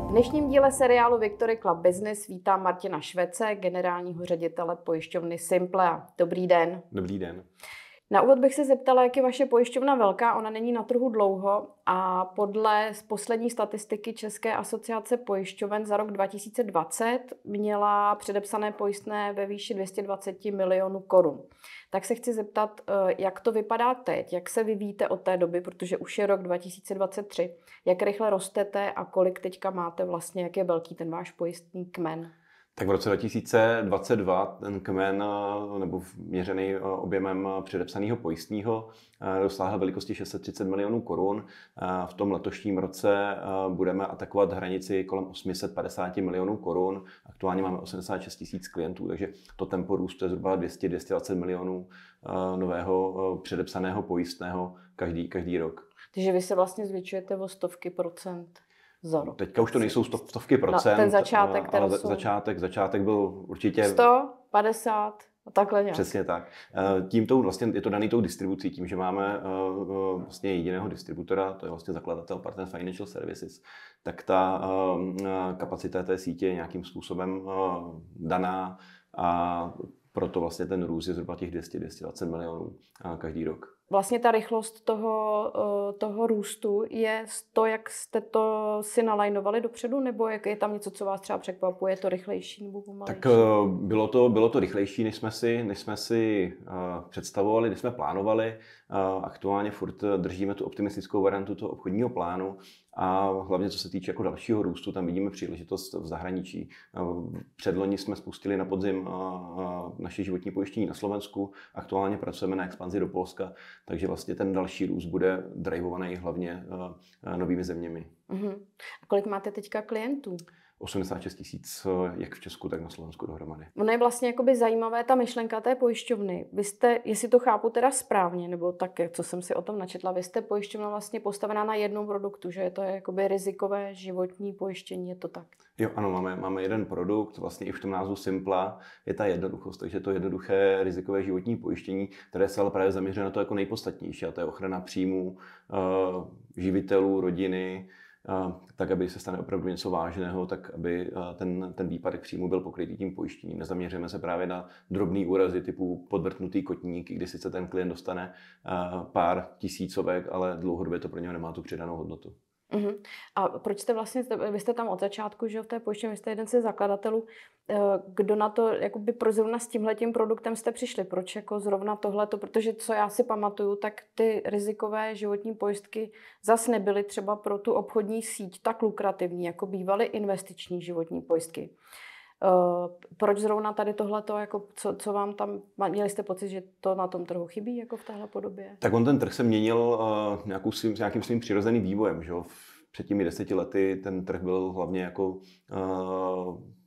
V dnešním díle seriálu Victory Club Business vítá Martina Švece, generálního ředitele pojišťovny Simple. Dobrý den. Dobrý den. Na úvod bych se zeptala, jak je vaše pojišťovna velká. Ona není na trhu dlouho a podle poslední statistiky České asociace pojišťoven za rok 2020 měla předepsané pojistné ve výši 220 milionů korun. Tak se chci zeptat, eh, jak to vypadá teď, jak se vyvíjíte od té doby, protože už je rok 2023, jak rychle rostete a kolik teďka máte vlastně, jak je velký ten váš pojistný kmen? Tak v roce 2022 ten kmen, eh, nebo měřený eh, objemem eh, předepsaného pojistního, dosáhl velikosti 630 milionů korun. V tom letošním roce budeme atakovat hranici kolem 850 milionů korun. Aktuálně máme 86 tisíc klientů, takže to tempo růstu je zhruba 200-220 milionů nového předepsaného pojistného každý, každý rok. Takže vy se vlastně zvětšujete o stovky procent vzoru. Teďka už to nejsou stov, stovky procent. No, ten začátek, no, ale jsou... začátek, začátek byl určitě... 100, 50, a takhle nějak. Přesně tak. Eh, tím tou, vlastně je to daný tou distribucí, tím, že máme eh, eh, vlastně jediného distributora, to je vlastně zakladatel Partner Financial Services, tak ta kapacita té sítě je nějakým způsobem daná a proto vlastně ten růst je zhruba těch 200-220 milionů každý rok vlastně ta rychlost toho, eh, toho růstu je to, jak jste to si nalajnovali dopředu, nebo jak je tam něco, co vás třeba překvapuje, je to rychlejší nebo pomalejší? Tak eh, bylo to, bylo to rychlejší, než jsme si, než jsme si eh, představovali, než jsme plánovali. Aktuálně furt držíme tu optimistickou variantu toho obchodního plánu a hlavně co se týče jako dalšího růstu, tam vidíme příležitost v zahraničí. Předloni jsme spustili na podzim naše životní pojištění na Slovensku, aktuálně pracujeme na expanzi do Polska, takže vlastně ten další růst bude drivovaný hlavně novými zeměmi. Uh-huh. A kolik máte teďka klientů? 86 tisíc, eh, jak v Česku, tak na Slovensku dohromady. Ono je vlastně jakoby zajímavé ta myšlenka té pojišťovny. Vy jste, jestli to chápu teda správně, nebo tak, co jsem si o tom načetla, vy jste pojišťovna vlastně postavená na jednom produktu, že je to jakoby rizikové životní pojištění, je to tak? Jo, ano, máme, máme jeden produkt, vlastně i v tom názvu Simpla je ta jednoduchost, takže to jednoduché rizikové životní pojištění, které se ale právě zaměřuje na to jako nejpodstatnější, a to je ochrana příjmů eh, živitelů, rodiny, tak aby se stane opravdu něco vážného, tak aby ten, ten výpadek příjmu byl pokrytý tím pojištěním. Nezaměřujeme se právě na drobný úrazy typu podvrtnutý kotník, kdy sice ten klient dostane pár tisícovek, ale dlouhodobě to pro něho nemá tu přidanou hodnotu. Uh-huh. A proč jste vlastně, vy jste tam od začátku, že v té pojišťovně jste jeden ze zakladatelů, eh, kdo na to, jakoby pro zrovna s tímhletím produktem jste přišli, proč jako zrovna tohleto, protože co já si pamatuju, tak ty rizikové životní pojistky zas nebyly třeba pro tu obchodní síť tak lukrativní, jako bývaly investiční životní pojistky. Eh, proč zrovna tady tohle, jako co, co vám tam, měli jste pocit, že to na tom trhu chybí jako v téhle podobě? Tak on ten trh se měnil uh, nějakou svým, nějakým svým přirozeným vývojem. Že? Před těmi deseti lety ten trh byl hlavně jako uh,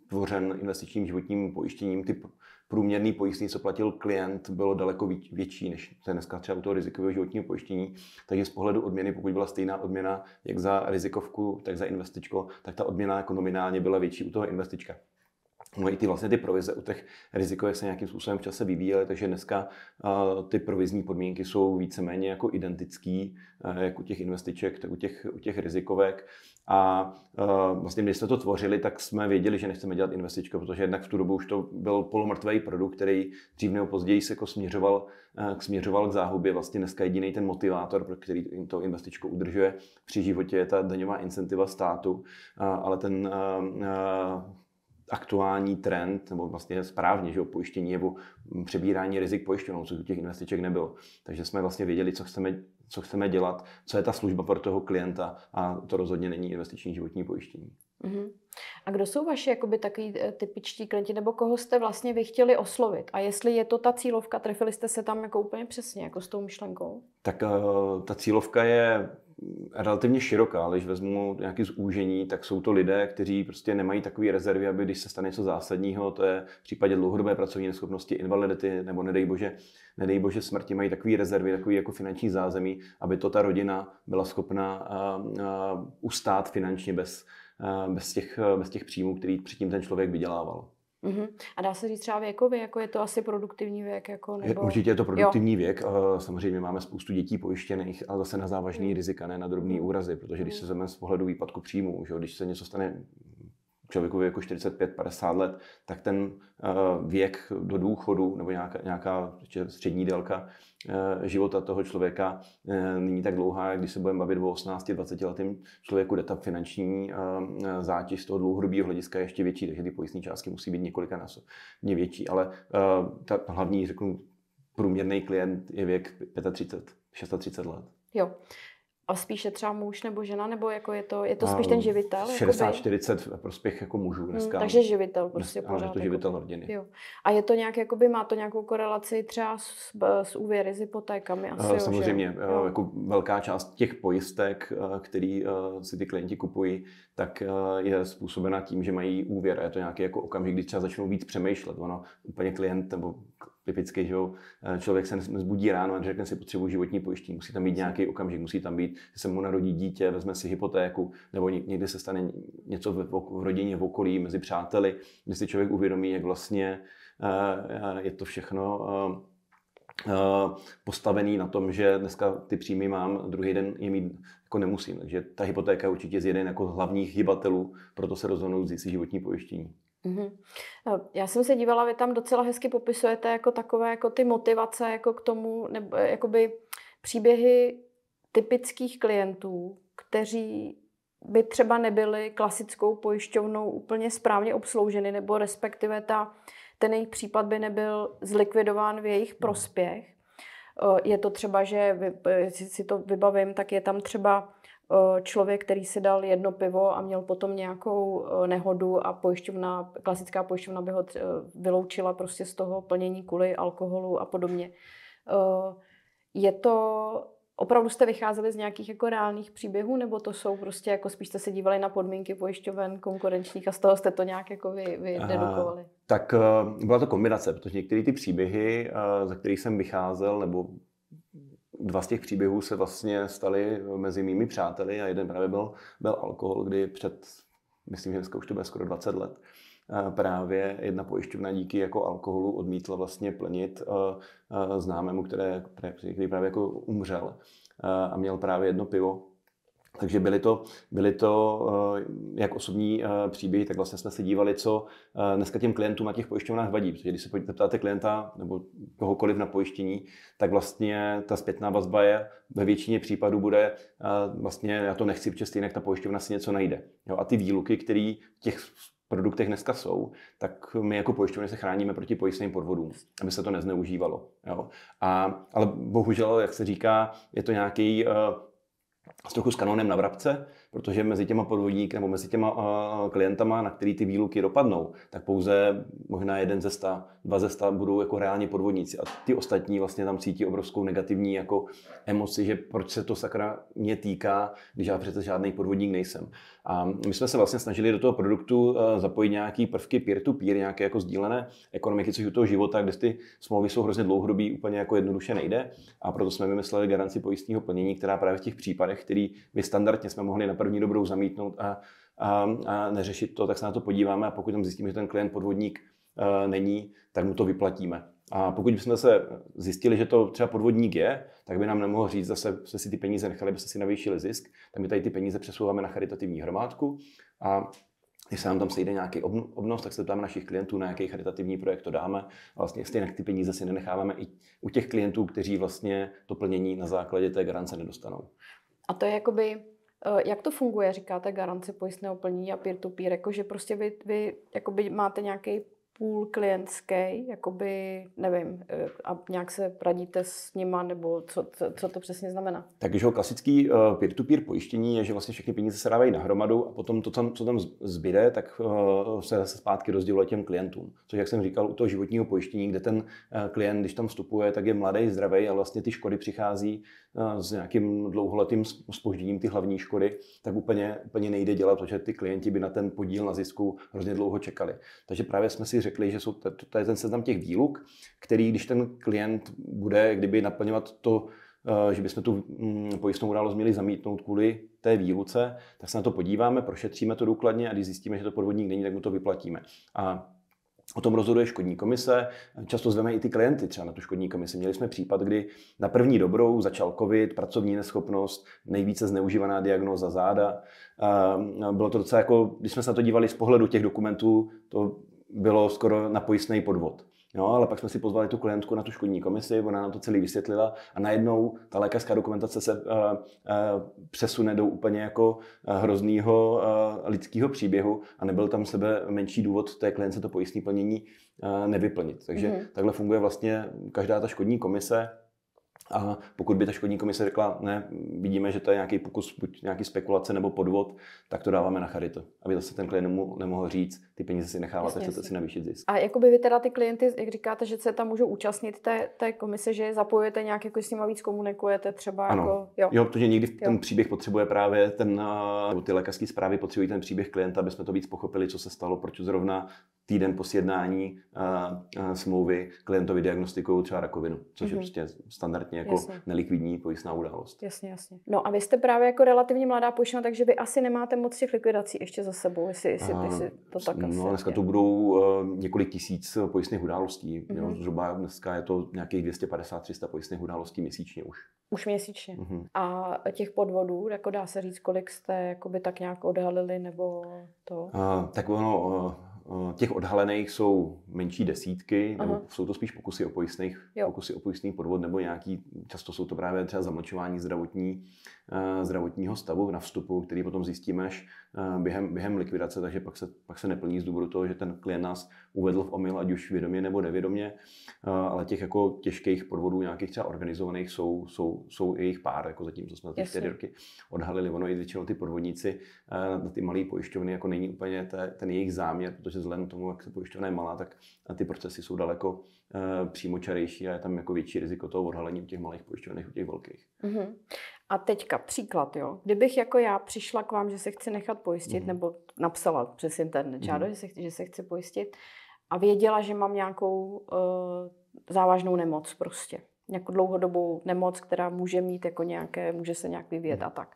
tvořen investičním životním pojištěním. Ty průměrný pojistný, co platil klient, bylo daleko větší, než to je dneska třeba u toho rizikového životního pojištění. Takže z pohledu odměny, pokud byla stejná odměna jak za rizikovku, tak za investičko, tak ta odměna jako nominálně byla větší u toho investička. No i ty vlastně ty provize u těch rizikových se nějakým způsobem v čase vyvíjely, takže dneska ty provizní podmínky jsou víceméně jako identický, jak u těch investiček, tak u těch, u těch rizikovek. A vlastně, když jsme to tvořili, tak jsme věděli, že nechceme dělat investičko, protože jednak v tu dobu už to byl polomrtvý produkt, který dřív nebo později se jako směřoval, směřoval k záhubě. Vlastně dneska jediný ten motivátor, pro který to investičko udržuje při životě, je ta daňová incentiva státu, ale ten aktuální trend, nebo vlastně správně, že o pojištění nebo přebírání rizik pojišťovnou, což u těch investiček nebylo. Takže jsme vlastně věděli, co chceme, co chceme dělat, co je ta služba pro toho klienta a to rozhodně není investiční životní pojištění. Mm-hmm. A kdo jsou vaši jakoby takový eh, typičtí klienti, nebo koho jste vlastně vy chtěli oslovit? A jestli je to ta cílovka, trefili jste se tam jako úplně přesně, jako s tou myšlenkou? Tak uh, ta cílovka je relativně široká, ale když vezmu nějaké zúžení, tak jsou to lidé, kteří prostě nemají takové rezervy, aby když se stane něco zásadního, to je v případě dlouhodobé pracovní neschopnosti, invalidity nebo nedej bože, nedej bože smrti, mají takové rezervy, takové jako finanční zázemí, aby to ta rodina byla schopna ustát finančně bez, bez, těch, bez těch příjmů, který předtím ten člověk vydělával. Uh-huh. A dá se říct třeba věkově, jako je to asi produktivní věk? Jako, nebo... Určitě je to produktivní jo. věk. Eh, samozřejmě máme spoustu dětí pojištěných, ale zase na závažný mm. rizika, ne na drobný mhm. úrazy, protože když mhm. se vezmeme z pohledu výpadku příjmu, že když se něco stane člověku věku 45-50 let, tak ten eh, věk do důchodu nebo nějaká, nějaká střední délka Eh, života toho člověka eh, není tak dlouhá, když se budeme bavit o 18-20 letém člověku, kde ta finanční eh, zátěž z toho dlouhodobého hlediska je ještě větší, takže ty pojistní částky musí být několika násobně větší, ale ta hlavní, řeknu, průměrný klient je věk 35, 36 let. Jo a spíše třeba muž nebo žena, nebo jako je to, je to spíš ten živitel? 60-40 prospěch jako mužů hmm, dneska. Hmm, takže živitel prostě dnes, pořád. je to jako- živitel jako, rodiny. Jo. A je to nějak, jakoby, má to nějakou korelaci třeba s, s úvěry, s hypotékami? Asi, eh, Samozřejmě, jo, eh, jo. jako velká část těch pojistek, eh, který si ty klienti kupují, tak je způsobena tím, že mají úvěr. Je to nějaký jako okamžik, kdy třeba začnou víc přemýšlet. Ono úplně klient nebo typicky, že jo, eh, člověk se zbudí ráno a řekne si, potřebuji životní pojištění, musí tam být nějaký okamžik, musí tam být, že se mu narodí dítě, vezme si hypotéku, nebo někdy se stane něco v, rodině, v okolí, mezi přáteli, kdy si člověk uvědomí, jak vlastně eh, je to všechno eh, postavený na tom, že dneska ty příjmy mám, druhý den je mít jako nemusím. Takže ta hypotéka je určitě z jeden jako z hlavních hybatelů, proto se rozhodnou vzít si životní pojištění. Mm-hmm. Já jsem se dívala, vy tam docela hezky popisujete jako takové jako ty motivace jako k tomu, nebo eh, jakoby příběhy typických klientů, kteří by třeba nebyli klasickou pojišťovnou úplně správně obslouženy, nebo respektive ta, ten jejich případ by nebyl zlikvidován v jejich prospěch. Eh, je to třeba, že eh, si to vybavím, tak je tam třeba člověk, který si dal jedno pivo a měl potom nějakou nehodu a pojišťovna, klasická pojišťovna by ho vyloučila prostě z toho plnění kvůli alkoholu a podobně. Je to, opravdu jste vycházeli z nějakých jako reálných příběhů, nebo to jsou prostě, jako spíš jste se dívali na podmínky pojišťoven konkurenčních a z toho jste to nějak jako vy, vy dedukovali? A, tak e, byla to kombinace, protože některé ty příběhy, e, za kterých jsem vycházel, nebo dva z těch příběhů se vlastně staly mezi mými přáteli a jeden právě byl, byl alkohol, kdy před, myslím, že dneska už to bude skoro 20 let, eh, právě jedna pojišťovna díky jako alkoholu odmítla vlastně plnit eh, eh, známému, které, který právě jako umřel a měl právě jedno pivo takže byly to, byly to eh, jak osobní eh, příběhy, tak vlastně jsme se dívali, co eh, dneska těm klientům na těch pojišťovnách vadí. Protože když se ptáte klienta nebo kohokoliv na pojištění, tak vlastně ta zpětná vazba je ve většině případů bude vlastně, já to nechci, protože jinak ta pojišťovna si něco najde. Jo, a ty výluky, které těch produktech dneska jsou, tak my jako pojišťovny se chráníme proti pojistným podvodům, aby se to nezneužívalo. Jo. A, ale bohužel, jak se říká, je to nějaký s trochu s kanonem na vrabce protože mezi těma podvodníky nebo mezi těma klientama, na který ty výluky dopadnou, tak pouze možná jeden ze sta, dva ze sta budou jako reálně podvodníci. A ty ostatní vlastně tam cítí obrovskou negativní jako emoci, že proč se to sakra mě týká, když já přece žádný podvodník nejsem. A my jsme se vlastně snažili do toho produktu e, zapojit nějaký prvky peer-to-peer, nějaké jako sdílené ekonomiky, což u toho života, kde ty smlouvy jsou hrozně dlouhodobí, úplně jako jednoduše nejde. A proto jsme vymysleli garanci pojistného plnění, která právě v těch případech, který by standardně jsme mohli na první dobrou zamítnout a, a, a neřešit to, tak se na to podíváme a pokud tam zjistíme, že ten klient podvodník e, není, tak mu to vyplatíme. A pokud bychom se zjistili, že to třeba podvodník je, tak by nám nemohl říct, zase se si ty peníze nechali, by se si navýšili zisk, tak my tady ty peníze přesouváme na charitativní hromádku a když se nám tam sejde nějaký obnos, tak se ptáme našich klientů, na jaký charitativní projekt to dáme. Vlastně stejně ty peníze si nenecháváme i u těch klientů, kteří vlastně to plnění na základě té garance nedostanou. A to je jakoby Eh, jak to funguje, říkáte, garance pojistného plní a peer-to-peer, jakože prostě vy, vy jakoby máte nějaký půl klientský, jakoby, nevím, eh, a nějak se radíte s nima, nebo co, co, co to přesně znamená? Takže klasický eh, peer-to-peer pojištění je, že vlastně všechny peníze se dávají na hromadu a potom to, tam, co tam zbyde, tak se zase zpátky rozděluje těm klientům. Což, jak jsem říkal, u toho životního pojištění, kde ten klient, když tam vstupuje, tak je mladý, zdravý a vlastně ty škody přichází s nějakým dlouholetým spožděním ty hlavní škody, tak úplně, úplně nejde dělat, protože ty klienti by na ten podíl na zisku hrozně dlouho čekali. Takže právě jsme si řekli, že jsou to, to je ten seznam těch výluk, který, když ten klient bude kdyby naplňovat to, eh, že bychom tu mm, pojistnou událost měli zamítnout kvůli té výluce, tak se na to podíváme, prošetříme to důkladně a když zjistíme, že to podvodník není, tak mu to vyplatíme. A O tom rozhoduje škodní komise, často zveme i ty klienty třeba na tu škodní komisi. Měli jsme případ, kdy na první dobrou začal covid, pracovní neschopnost, nejvíce zneužívaná diagnóza záda. Bylo to docela jako, když jsme se na to dívali z pohledu těch dokumentů, to bylo skoro na pojistný podvod. No, ale pak jsme si pozvali tu klientku na tu škodní komisi, ona nám to celý vysvětlila a najednou ta lékařská dokumentace se uh, uh, přesune do úplně jako eh, hroznýho uh, lidského příběhu a nebyl tam sebe menší důvod té klientce to pojistné plnění uh, nevyplnit. Takže mm-hmm. takhle funguje vlastně každá ta škodní komise, a pokud by ta škodní komise řekla, ne, vidíme, že to je nějaký pokus, buď nějaký spekulace nebo podvod, tak to dáváme na charitu, aby zase ten klient nemohl říct, ty peníze si necháváte, chcete si navýšit zisk. A jakoby vy teda ty klienty, jak říkáte, že se tam můžou účastnit té, té komise, že zapojujete nějak, jako s nimi víc komunikujete třeba? Ano. Jako, jo. jo, protože někdy jo. ten příběh potřebuje právě ten, eh, ty lékařské zprávy potřebují ten příběh klienta, aby jsme to víc pochopili, co se stalo, proč zrovna týden po sjednání uh, uh, smlouvy klientovi diagnostikují třeba rakovinu, což mm-hmm. je mhm. prostě standardně jako jasně. nelikvidní pojistná událost. Jasně, jasně. No a vy jste právě jako relativně mladá pojišťovna, takže vy asi nemáte moc těch likvidací ještě za sebou, jestli, jestli, uh, jestli to tak... Asi, no, dneska to budou eh, několik tisíc pojistných událostí. Mm-hmm. Jo, zhruba dneska je to nějakých 250-300 pojistných událostí měsíčně už. Už měsíčně. Mm-hmm. A těch podvodů, jako dá se říct, kolik jste jakoby tak nějak odhalili nebo to? Uh, tak ono, uh, těch odhalených jsou menší desítky, Aha. nebo jsou to spíš pokusy o pojistných, pokusy o pojistný podvod, nebo nějaký, často jsou to právě třeba zamlčování zdravotní, Eh, zdravotního stavu na vstupu, který potom zjistíme až eh, během, během likvidace, takže pak se, pak se neplní z důvodu toho, že ten klient nás uvedl v omyl, ať už vědomě nebo nevědomě, eh, ale těch jako těžkých podvodů, nějakých třeba organizovaných, jsou, jsou, jsou i jejich pár, jako zatím, co jsme ty čtyři roky odhalili. Ono i většinou ty podvodníci na ty malé pojišťovny jako není úplně ten jejich záměr, protože vzhledem k tomu, jak se pojišťovna je malá, tak ty procesy jsou daleko přímočarejší a je tam jako větší riziko toho odhalení u těch malých pojišťovných, u těch velkých. Uh-huh. A teďka příklad, jo. Kdybych jako já přišla k vám, že se chci nechat pojistit, mm. nebo napsala přes internet žádost, mhm. že, se, že se chci pojistit, a věděla, že mám nějakou uh, závažnou nemoc prostě. Nějakou dlouhodobou nemoc, která může mít jako nějaké, může se nějak vyvíjet mm. a tak.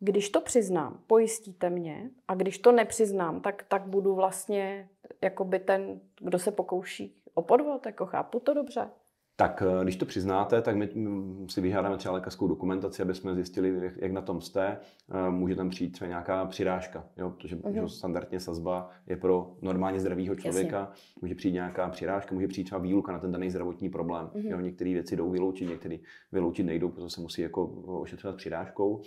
Když to přiznám, pojistíte mě a když to nepřiznám, tak, tak budu vlastně jako by ten, kdo se pokouší o podvod, jako chápu to dobře tak eh, když to přiznáte, tak my mm, si vyžádáme třeba lékařskou dokumentaci, aby jsme zjistili, jak, na tom jste. Eh, může tam přijít třeba nějaká přirážka, jo? protože uh-huh. standardně sazba je pro normálně zdravého člověka. Jasně. Může přijít nějaká přirážka, může přijít třeba výluka na ten daný zdravotní problém. Uh-huh. Jo? Některé věci jdou vyloučit, některé vyloučit nejdou, protože se musí jako eh, ošetřovat přirážkou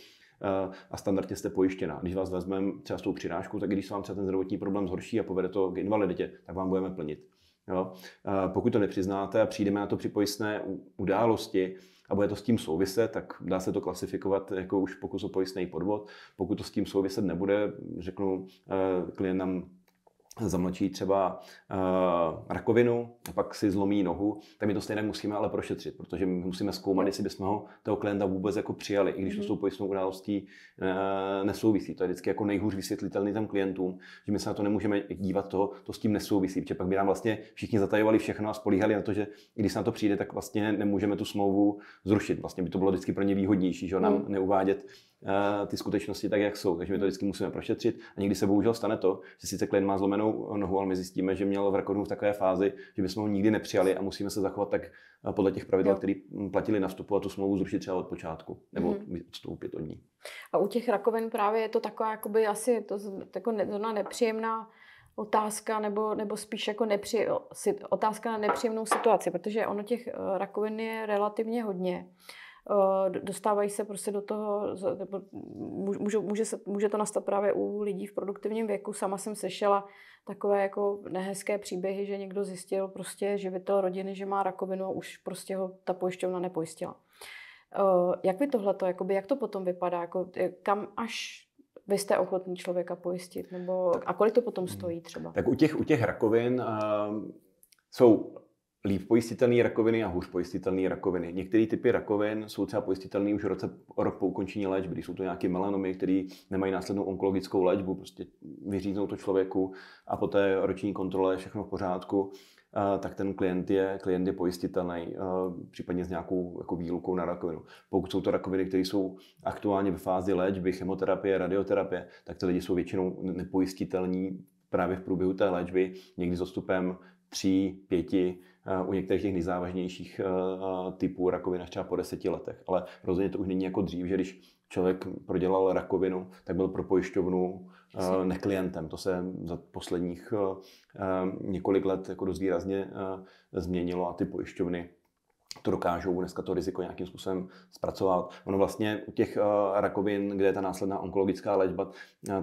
a standardně jste pojištěná. Když vás vezmeme třeba s tou přirážkou, tak když se vám třeba ten zdravotní problém zhorší a povede to k invaliditě, tak vám budeme plnit. Jo? Eh, pokud to nepřiznáte a přijdeme na to při pojistné události a bude to s tím souviset, tak dá se to klasifikovat jako už pokus o pojistný podvod. Pokud to s tím souviset nebude, řeknu eh, klient nám zamlčí třeba uh, rakovinu a pak si zlomí nohu, tak my to stejně musíme ale prošetřit, protože my musíme zkoumat, jestli bychom ho, toho klienta vůbec jako přijali, i když to s mhm. tou pojistnou událostí uh, nesouvisí. To je vždycky jako nejhůř vysvětlitelný tam klientům, že my se na to nemůžeme dívat, to, to s tím nesouvisí, protože pak by nám vlastně všichni zatajovali všechno a spolíhali na to, že když se na to přijde, tak vlastně nemůžeme tu smlouvu zrušit. Vlastně by to bylo vždycky pro ně výhodnější, že nám mhm. neuvádět Eh, ty skutečnosti tak, jak jsou. Takže my to vždycky musíme prošetřit. A někdy se bohužel stane to, že sice klient má zlomenou nohu, ale my zjistíme, že měl v rakovinu v takové fázi, že bychom ho nikdy nepřijali a musíme se zachovat tak eh, podle těch pravidel, které mm, platili na vstupu a tu smlouvu zrušit třeba od počátku nebo mm-hmm. odstoupit od ní. A u těch rakovin právě je to taková jakoby asi to, jako ne, nepříjemná otázka nebo, nebo spíš jako nepři, otázka na nepříjemnou situaci, protože ono těch eh, rakovin je relativně hodně. Uh, Eh, dostávají se prostě do toho, nebo může, může, se, může to nastat právě u lidí v produktivním věku. Sama jsem sešela takové jako nehezké příběhy, že někdo zjistil prostě živitel rodiny, že má rakovinu a už prostě ho ta pojišťovna nepojistila. Eh, jak tohle to, jakoby, jak to potom vypadá, jako, kam až vy jste ochotný člověka pojistit? Nebo, a kolik to potom hmm. stojí třeba? Tak u těch, u těch rakovin uh, jsou líp pojistitelné rakoviny a hůř pojistitelné rakoviny. Některé typy rakovin jsou třeba pojistitelné už roce, rok po ukončení léčby, jsou to nějaké melanomy, které nemají následnou onkologickou léčbu, prostě vyříznou to člověku a poté roční kontrole je všechno v pořádku, tak ten klient je, klient je pojistitelný, případně s nějakou jako výlukou na rakovinu. Pokud jsou to rakoviny, které jsou aktuálně ve fázi léčby, chemoterapie, radioterapie, tak ty lidi jsou většinou nepojistitelní právě v průběhu té léčby, někdy s odstupem 3, 5, u některých těch nejzávažnějších eh, eh, typů rakovina třeba po deseti letech. Ale rozhodně to už není jako dřív, že když člověk prodělal rakovinu, tak byl pro pojišťovnu eh, neklientem. To se za posledních několik let jako dost výrazně změnilo a ty pojišťovny to dokážou dneska to riziko nějakým způsobem zpracovat. Ono vlastně u těch uh, rakovin, kde je ta následná onkologická léčba,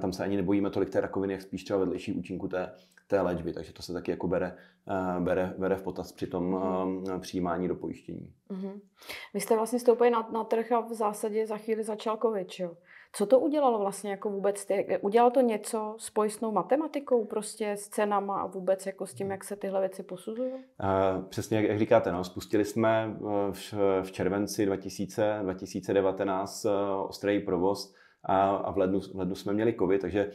tam se ani nebojíme tolik té rakoviny, jak spíš třeba vedlejší účinku té, té léčby, takže to se taky jako bere, eh, bere, bere v potaz při tom mhm. eh, přijímání do pojištění. Mm-hmm. Vy jste vlastně stoupili na, na trh a v zásadě za chvíli začal covid, jo? Co to udělalo vlastně jako vůbec? Ty, udělalo to něco s pojistnou matematikou, prostě s cenama a vůbec jako s tím, mhm. jak se tyhle věci posuzují? Eh, přesně jak, jak říkáte, no, spustili jsme v, v červenci 2000, 2019 ostrý provoz a, a v, lednu, v lednu jsme měli covid, takže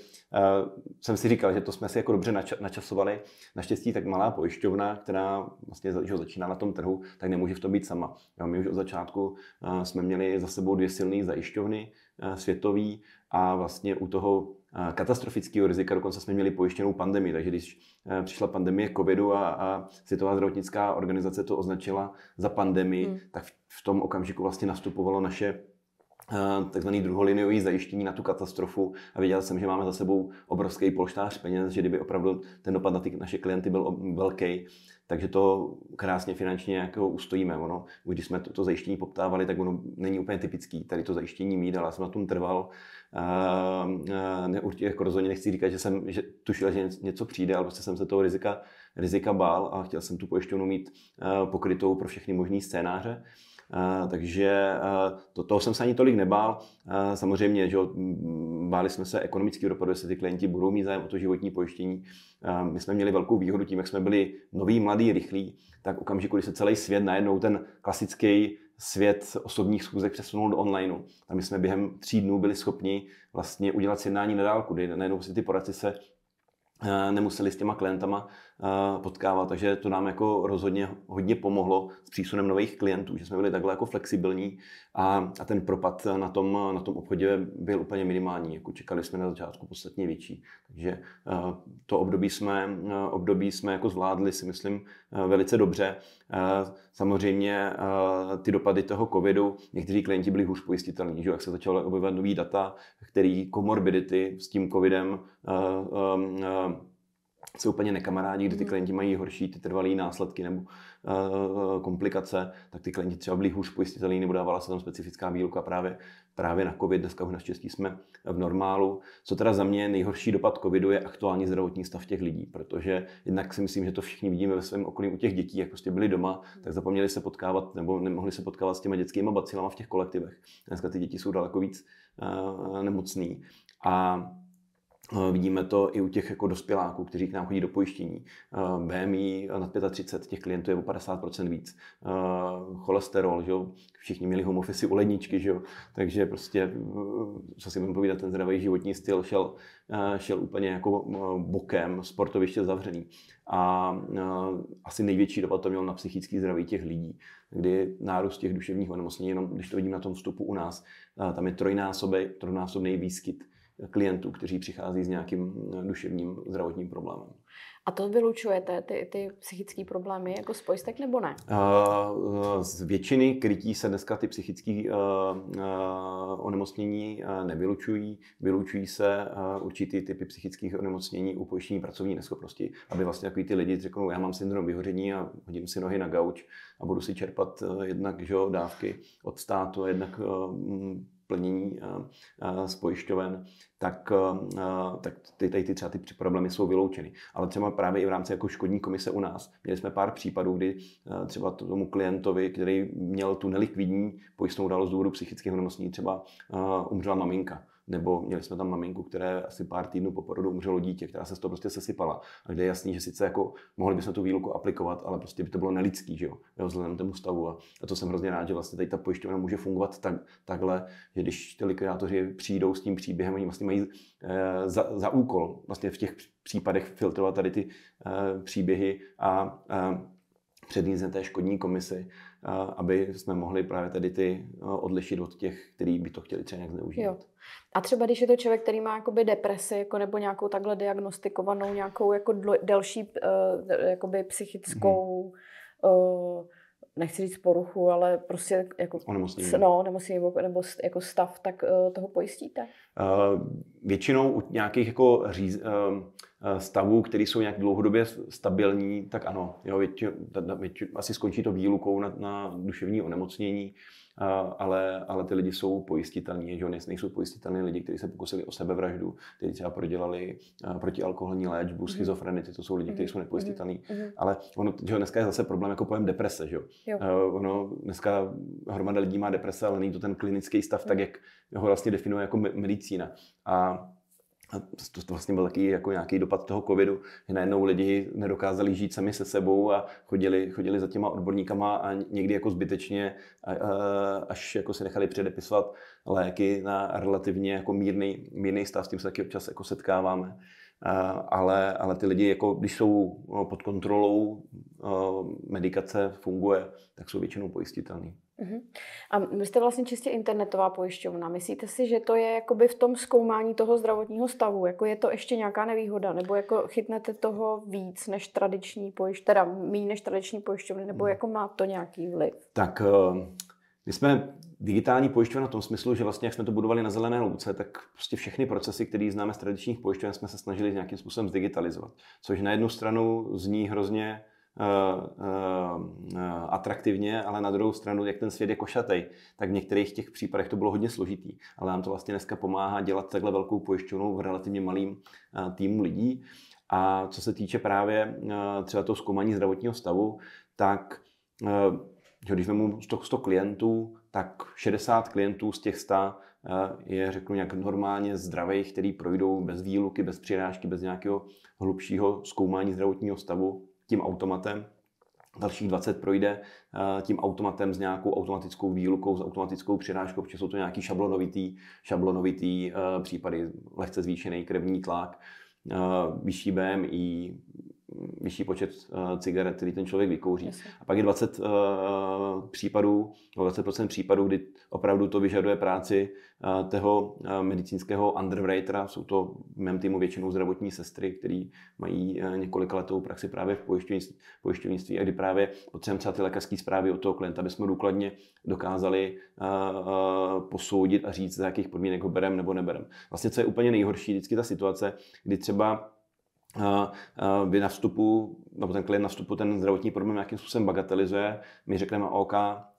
uh, jsem si říkal, že to jsme si jako dobře nača, načasovali. Naštěstí tak malá pojišťovna, která vlastně že začíná na tom trhu, tak nemůže v tom být sama. Jo, my už od začátku uh, jsme měli za sebou dvě silné zajišťovny uh, světový a vlastně u toho katastrofického rizika, dokonce jsme měli pojištěnou pandemii, takže když přišla pandemie covidu a, a Světová zdravotnická organizace to označila za pandemii, hmm. tak v, v tom okamžiku vlastně nastupovalo naše Eh, takzvaný druholinový zajištění na tu katastrofu a věděl jsem, že máme za sebou obrovský polštář peněz, že kdyby opravdu ten dopad na ty naše klienty byl velký, takže to krásně finančně jako ustojíme. Ono, když jsme to, to zajištění poptávali, tak ono není úplně typický tady to zajištění mít, ale já jsem na tom trval. Uh, ne, určitě jako rozhodně nechci říkat, že jsem že tušil, že něco přijde, ale prostě jsem se toho rizika, rizika bál a chtěl jsem tu pojišťovnu mít uh, pokrytou pro všechny možné scénáře. Uh, Eh, takže eh, to, toho jsem se ani tolik nebál. Eh, samozřejmě, že báli jsme se ekonomický dopadu, jestli ty klienti budou mít zájem o to životní pojištění. My jsme měli velkou výhodu tím, jak jsme byli noví, mladí, rychlí, tak okamžiku, kdy se celý svět najednou ten klasický svět osobních schůzek přesunul do onlineu. A my jsme během tří dnů byli schopni vlastně udělat sjednání na dálku, kdy najednou si ty poradci se nemuseli s těma klientama potkává. Takže to nám jako rozhodně hodně pomohlo s přísunem nových klientů, že jsme byli takhle jako flexibilní a, a ten propad na tom, na tom obchodě byl úplně minimální. Jako čekali jsme na začátku podstatně větší. Takže to období jsme, období jsme jako zvládli, si myslím, velice dobře. Samozřejmě ty dopady toho covidu, někteří klienti byli hůř pojistitelní, že jak se začalo objevovat nový data, který komorbidity s tím covidem se úplně nekamarádi, kdy ty hmm. klienti mají horší ty trvalé následky nebo uh, komplikace, tak ty klienti třeba byli hůř pojistitelní nebo dávala se tam specifická výluka právě, právě na COVID. Dneska už naštěstí jsme v normálu. Co teda za mě nejhorší dopad COVIDu je aktuální zdravotní stav těch lidí, protože jednak si myslím, že to všichni vidíme ve svém okolí u těch dětí, jak prostě byli doma, hmm. tak zapomněli se potkávat nebo nemohli se potkávat s těma dětskými bacilama v těch kolektivech. Dneska ty děti jsou daleko víc uh, nemocný. A Eh, vidíme to i u těch jako dospěláků, kteří k nám chodí do pojištění. Eh, BMI nad 35, těch klientů je o 50% víc. Eh, cholesterol, že jo? všichni měli home office u ledničky, že jo? takže prostě, co si budeme povídat, ten zdravý životní styl šel, šel úplně jako bokem, sportoviště zavřený. A asi největší dopad to měl na psychický zdraví těch lidí, kdy nárůst těch duševních onemocnění, jenom když to vidím na tom vstupu u nás, tam je trojnásobný, trojnásobný výskyt klientů, kteří přichází s nějakým eh, duševním zdravotním problémem. A to vylučujete, ty, ty psychické problémy jako spojstek nebo ne? Eh, eh, z většiny krytí se dneska ty psychické onemocnění nevylučují. Vylučují se určitý typy psychických onemocnění u pojištění pracovní neschopnosti, aby vlastně takový ty lidi řeknou, já mám syndrom vyhoření a hodím si nohy na gauč a budu si čerpat jednak že, dávky od státu a jednak plnění z pojišťoven, tak, tak ty, tady ty třeba ty problémy jsou vyloučeny. Ale třeba právě i v rámci jako škodní komise u nás měli jsme pár případů, kdy třeba tomu klientovi, který měl tu nelikvidní pojistnou událost z důvodu psychického nemocní, třeba umřela maminka nebo měli jsme tam maminku, které asi pár týdnů po porodu umřelo dítě, která se z toho prostě sesypala. A kde je jasný, že sice jako mohli bychom tu výluku aplikovat, ale prostě by to bylo nelidský, že jo, jo vzhledem tomu stavu. A, a to jsem hrozně rád, že vlastně tady ta pojišťovna může fungovat tak, takhle, že když ty likvidátoři přijdou s tím příběhem, oni vlastně mají eh, za, za úkol vlastně v těch případech filtrovat tady ty eh, příběhy a e, eh, předníst té škodní komisi aby jsme mohli právě tedy ty no, odlišit od těch, kteří by to chtěli třeba nějak zneužívat. Jo. A třeba když je to člověk, který má jakoby depresi jako nebo nějakou takhle diagnostikovanou, nějakou jako delší uh, jakoby psychickou mm-hmm. uh, nechci říct poruchu, ale prostě jako, onemocnění. No, onemocnění nebo, nebo jako stav, tak uh, toho pojistíte? Uh, většinou u nějakých jako říz, uh, stavů, které jsou nějak dlouhodobě stabilní, tak ano. Jo, většinou, asi skončí to výlukou na, na duševní onemocnění. Uh, ale, ale ty lidi jsou pojistitelní, že nejsou pojistitelní lidi, kteří se pokusili o sebevraždu, kteří třeba prodělali protialkoholní léčbu, mhm. schizofrenici, to jsou lidi, kteří mhm. jsou nepojistitelní. Mhm. Ale ono, že dneska je zase problém jako pojem deprese, že jo? Ono, dneska hromada lidí má deprese, ale není to ten klinický stav, tak jak ho vlastně definuje jako medicína. A a to, to vlastně byl taky jako nějaký dopad toho covidu, že najednou lidi nedokázali žít sami se sebou a chodili, chodili za těma odborníkama a někdy jako zbytečně a, a, až jako si nechali předepisovat léky na relativně jako mírný, mírný stav, s tím se taky občas jako setkáváme. A, ale, ale ty lidi, jako když jsou no, pod kontrolou, medikace funguje, tak jsou většinou pojistitelný. Mhm. A vy jste vlastně čistě internetová pojišťovna. Myslíte si, že to je jakoby v tom zkoumání toho zdravotního stavu? Jako je to ještě nějaká nevýhoda? Nebo jako chytnete toho víc než tradiční pojišťovny? teda méně než tradiční pojišťovny? Nebo no. jako má to nějaký vliv? Tak eh, my jsme digitální pojišťovna v tom smyslu, že vlastně jak jsme to budovali na zelené louce, tak prostě všechny procesy, které známe z tradičních pojišťoven, jsme se snažili nějakým způsobem zdigitalizovat. Což na jednu stranu zní hrozně Eh, eh, atraktivně, ale na druhou stranu, jak ten svět je košatej, tak v některých těch případech to bylo hodně složitý. Ale nám to vlastně dneska pomáhá dělat takhle velkou pojišťovnu v relativně malým eh, týmu lidí. A co se týče právě třeba toho zkoumání zdravotního stavu, tak když mám 100 klientů, tak 60 klientů z těch 100 je, řeknu, nějak normálně zdravých, který projdou bez výluky, bez přirážky, bez nějakého hlubšího zkoumání zdravotního stavu tím automatem, dalších 20 projde eh, tím automatem s nějakou automatickou výlukou, s automatickou přirážkou, protože jsou to nějaký šablonovitý, šablonovitý eh, případy, lehce zvýšený krevní tlak, eh, vyšší BMI, vyšší počet eh, cigaret, který ten člověk vykouří. Yes. A pak je 20 eh, případů, 20% případů, kdy opravdu to vyžaduje práci eh, toho medicínského underwritera. Jsou to v mém týmu většinou zdravotní sestry, které mají letou praxi právě v pojišťovnictví, pojišťovnictví a kdy právě potřebujeme třeba ty lékařské zprávy od toho klienta, aby jsme důkladně dokázali posoudit a říct, za jakých podmínek ho berem nebo neberem. Vlastně, co je úplně nejhorší, vždycky ta situace, kdy třeba vy na vstupu, nebo ten klient na vstupu ten zdravotní problém nějakým způsobem bagatelizuje, my řekneme OK,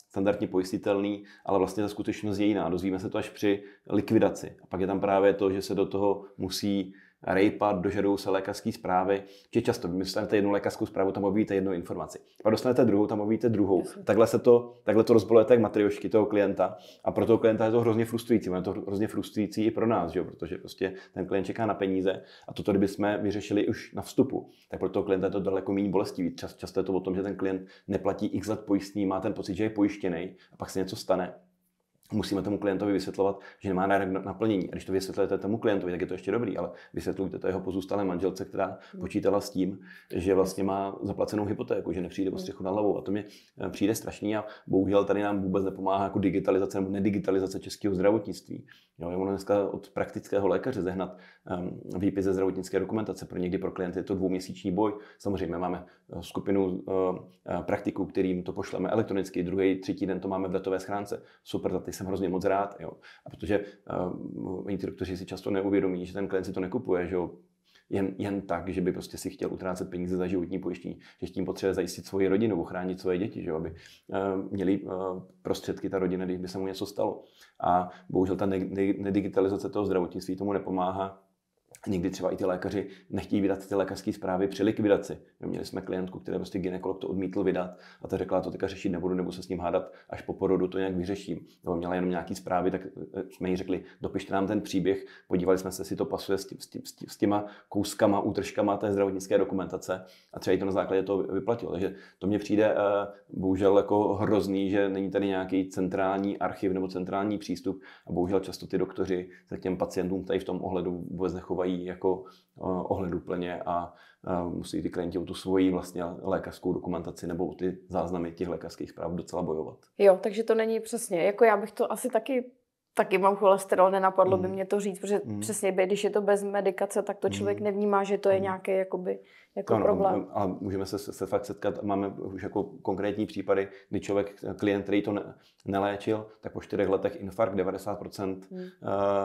standardně pojistitelný, ale vlastně ta skutečnost je jiná. Dozvíme se to až při likvidaci. A pak je tam právě to, že se do toho musí rejpat, dožadou se lékařské zprávy, že často vymyslíte jednu lékařskou zprávu, tam objevíte jednu informaci. Pak dostanete druhou, tam objevíte druhou. Jasně. Takhle, se to, takhle to rozbolujete jak matriošky toho klienta a pro toho klienta je to hrozně frustrující. je to hrozně frustrující i pro nás, že? protože prostě ten klient čeká na peníze a toto, kdyby jsme vyřešili už na vstupu, tak pro toho klienta je to daleko méně bolestivý. často je to o tom, že ten klient neplatí x let pojistný, má ten pocit, že je pojištěný a pak se něco stane musíme tomu klientovi vysvětlovat, že nemá nárok na plnění. A když to vysvětlete tomu klientovi, tak je to ještě dobrý, ale vysvětlujte to jeho pozůstalé manželce, která hmm. počítala s tím, že vlastně má zaplacenou hypotéku, že nepřijde po hmm. střechu na hlavu. A to mi eh, přijde strašný a bohužel tady nám vůbec nepomáhá jako digitalizace nebo nedigitalizace českého zdravotnictví. Jo, je ono dneska od praktického lékaře zehnat um, výpis ze zdravotnické dokumentace. Pro někdy pro klienty je to dvouměsíční boj. Samozřejmě máme eh, skupinu uh, praktiků, kterým to pošleme elektronicky, druhý, třetí den to máme v datové schránce. Super, za ty jsem hrozně moc rád. Jo. A protože uh, oni ty doktoři si často neuvědomí, že ten klient si to nekupuje, že jo, jen, jen tak, že by prostě si chtěl utrácet peníze za životní pojištění, že s tím potřebuje zajistit svoji rodinu, ochránit svoje děti, že aby eh, měli eh, prostředky ta rodina, když by se mu něco stalo. A bohužel ta nedigitalizace toho zdravotnictví tomu nepomáhá Někdy třeba i ty lékaři nechtějí vydat ty lékařské zprávy při likvidaci. Měli jsme klientku, které prostě gynekolog to odmítl vydat a ta řekla, to teďka řešit nebudu, nebo se s ním hádat, až po porodu to nějak vyřeším. Nebo měla jenom nějaké zprávy, tak eh, jsme jí řekli, dopište nám ten příběh, podívali jsme se, jestli to pasuje s, tím, s, tím, s těma kouskama, útržkama té zdravotnické dokumentace a třeba i to na základě toho vyplatilo. Takže to mně přijde eh, bohužel jako hrozný, že není tady nějaký centrální archiv nebo centrální přístup a bohužel často ty doktoři se těm pacientům tady v tom ohledu vůbec nechovají jako eh, ohleduplně a eh, musí ty klienti o tu svoji vlastně lékařskou dokumentaci nebo o ty záznamy těch lékařských práv docela bojovat. Jo, takže to není přesně. Jako já bych to asi taky taky mám cholesterol, nenapadlo mm. by mě to říct, protože mm. přesně, když je to bez medikace, tak to člověk mm. nevnímá, že to je mm. nějaký jakoby, jako ano, problém. A můžeme se, se fakt setkat, máme už jako konkrétní případy, kdy člověk, klient, který to ne, neléčil, tak po čtyřech letech infarkt 90% mm. uh,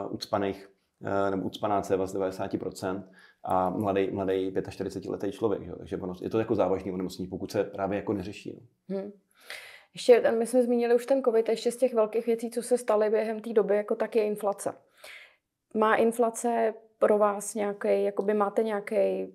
ucpaných Eh, nebo ucpaná céva z 90% a mladý, mladý 45-letý člověk. Jo. Takže ono, je to jako závažný onemocnění, pokud se právě jako neřeší. No. Hmm. Ještě, eh, my jsme zmínili už ten covid, ještě z těch velkých věcí, co se staly během té doby, jako tak je inflace. Má inflace pro vás nějaký, jako by máte nějaký, uh, eh,